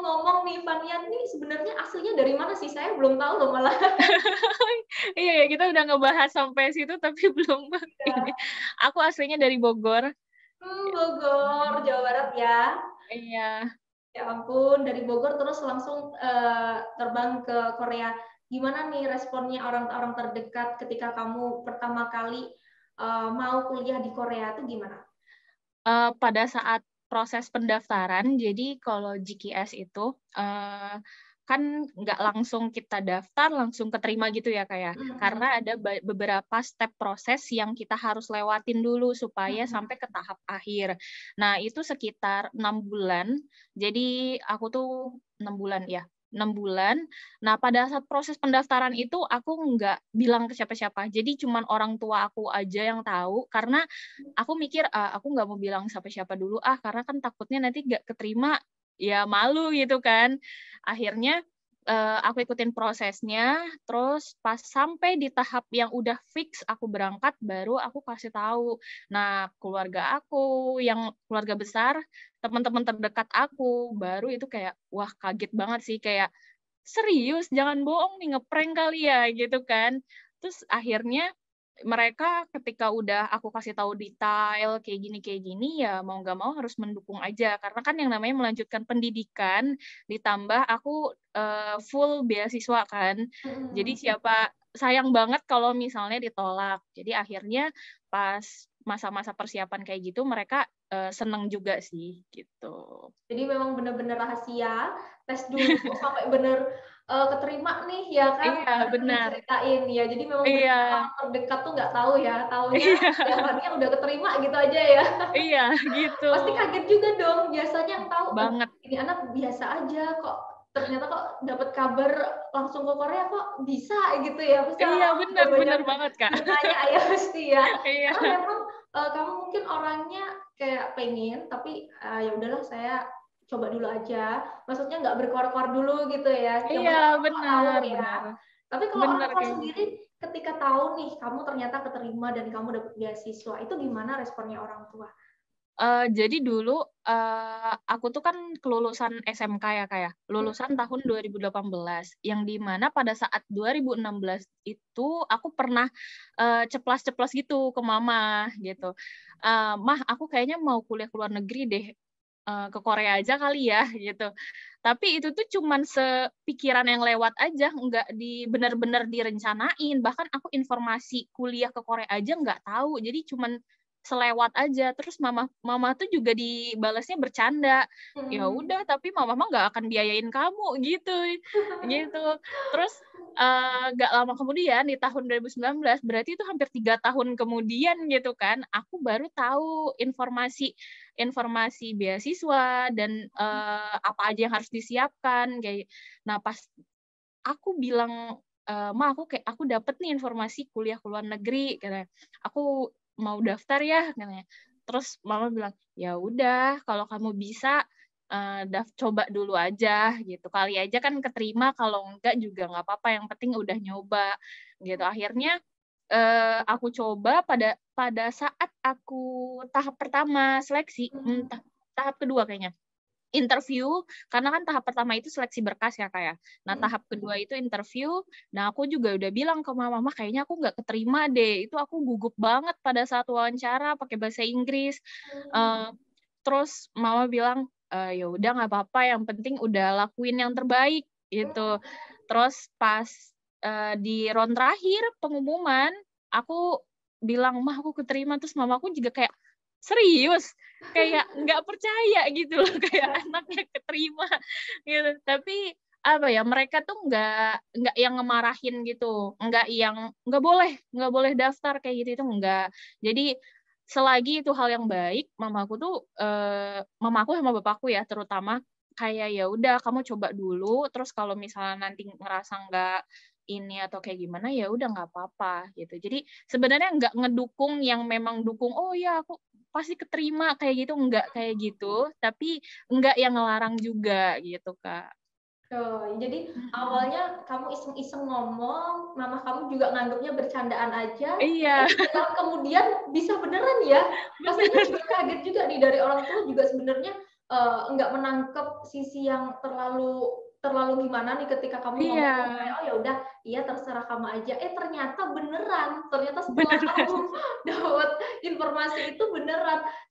ngomong nih Fanian nih sebenarnya aslinya dari mana sih? Saya belum tahu loh malah. iya ya kita udah ngebahas sampai situ tapi belum. Ya. Aku aslinya dari Bogor. Hmm, Bogor, Jawa Barat ya. Iya. Ya ampun, dari Bogor terus langsung uh, terbang ke Korea. Gimana nih responnya orang-orang terdekat ketika kamu pertama kali uh, mau kuliah di Korea itu gimana? Uh, pada saat proses pendaftaran. Jadi kalau GKS itu uh, kan nggak langsung kita daftar langsung keterima gitu ya kayak ya? mm-hmm. karena ada beberapa step proses yang kita harus lewatin dulu supaya mm-hmm. sampai ke tahap akhir. Nah itu sekitar enam bulan. Jadi aku tuh enam bulan ya enam bulan. Nah, pada saat proses pendaftaran itu aku nggak bilang ke siapa-siapa. Jadi cuman orang tua aku aja yang tahu karena aku mikir ah, aku nggak mau bilang siapa-siapa dulu ah karena kan takutnya nanti nggak keterima ya malu gitu kan. Akhirnya uh, aku ikutin prosesnya terus pas sampai di tahap yang udah fix aku berangkat baru aku kasih tahu nah keluarga aku yang keluarga besar teman-teman terdekat aku baru itu kayak wah kaget banget sih kayak serius jangan bohong nih ngeprank kali ya gitu kan terus akhirnya mereka ketika udah aku kasih tahu detail kayak gini kayak gini ya mau nggak mau harus mendukung aja karena kan yang namanya melanjutkan pendidikan ditambah aku uh, full beasiswa kan hmm. jadi siapa sayang banget kalau misalnya ditolak jadi akhirnya pas masa-masa persiapan kayak gitu mereka uh, seneng juga sih gitu jadi memang benar-benar rahasia tes dulu sampai bener uh, keterima nih ya kan iya, benar. ceritain ya jadi memang iya. orang terdekat tuh nggak tahu ya tahunya iya. jawabannya udah keterima gitu aja ya iya gitu pasti kaget juga dong biasanya yang tahu oh, banget ini anak biasa aja kok ternyata kok dapat kabar langsung ke Korea kok bisa gitu ya pasti iya benar benar banget kak tanya ya pasti ya iya. karena memang uh, kamu mungkin orangnya kayak pengen tapi uh, ya udahlah saya coba dulu aja maksudnya nggak berkor-kor dulu gitu ya coba iya benar, ya. benar tapi kalau benar, orang tua sendiri ketika tahu nih kamu ternyata keterima dan kamu dapat beasiswa itu gimana responnya orang tua Uh, jadi dulu uh, aku tuh kan kelulusan SMK ya kayak ya. lulusan hmm. tahun 2018 yang dimana pada saat 2016 itu aku pernah eh, ceplas ceplas uh, gitu ke mama gitu uh, mah aku kayaknya mau kuliah ke luar negeri deh Eh, ke Korea aja kali ya gitu. Tapi itu tuh cuman sepikiran yang lewat aja, nggak di bener benar direncanain. Bahkan aku informasi kuliah ke Korea aja nggak tahu. Jadi cuman selewat aja terus mama mama tuh juga dibalasnya bercanda ya hmm. udah tapi mama mah nggak akan biayain kamu gitu gitu terus Eh, nggak uh, lama kemudian di tahun 2019 berarti itu hampir tiga tahun kemudian gitu kan aku baru tahu informasi informasi beasiswa dan uh, apa aja yang harus disiapkan kayak nah pas aku bilang uh, ma aku kayak aku dapet nih informasi kuliah ke luar negeri karena aku mau daftar ya katanya terus mama bilang ya udah kalau kamu bisa uh, coba dulu aja gitu kali aja kan keterima kalau enggak juga nggak apa-apa yang penting udah nyoba gitu akhirnya uh, aku coba pada pada saat aku tahap pertama seleksi hmm, hmm tahap, tahap kedua kayaknya interview karena kan tahap pertama itu seleksi berkas ya kayak ya. nah hmm. tahap kedua itu interview nah aku juga udah bilang ke mama mama kayaknya aku nggak keterima deh itu aku gugup banget pada saat wawancara pakai bahasa Inggris uh, terus mama bilang uh, ya udah nggak apa-apa yang penting udah lakuin yang terbaik gitu terus pas uh, di round terakhir pengumuman aku bilang mah aku keterima terus aku juga kayak serius kayak nggak percaya gitu loh kayak anaknya keterima gitu tapi apa ya mereka tuh nggak nggak yang ngemarahin gitu nggak yang nggak boleh nggak boleh daftar kayak gitu itu nggak jadi selagi itu hal yang baik mamaku tuh eh, mamaku sama bapakku ya terutama kayak ya udah kamu coba dulu terus kalau misalnya nanti ngerasa nggak ini atau kayak gimana ya udah nggak apa-apa gitu jadi sebenarnya nggak ngedukung yang memang dukung oh ya aku pasti keterima kayak gitu nggak kayak gitu tapi nggak yang ngelarang juga gitu kak Oh, jadi awalnya kamu iseng-iseng ngomong, mama kamu juga nganggapnya bercandaan aja. Iya. Tapi kemudian bisa beneran ya. Maksudnya juga kaget juga nih dari orang tua juga sebenarnya uh, nggak menangkap sisi yang terlalu terlalu gimana nih ketika kamu iya. ngomong oh ya udah iya terserah kamu aja eh ternyata beneran ternyata setelah beneran. kamu dapat informasi itu beneran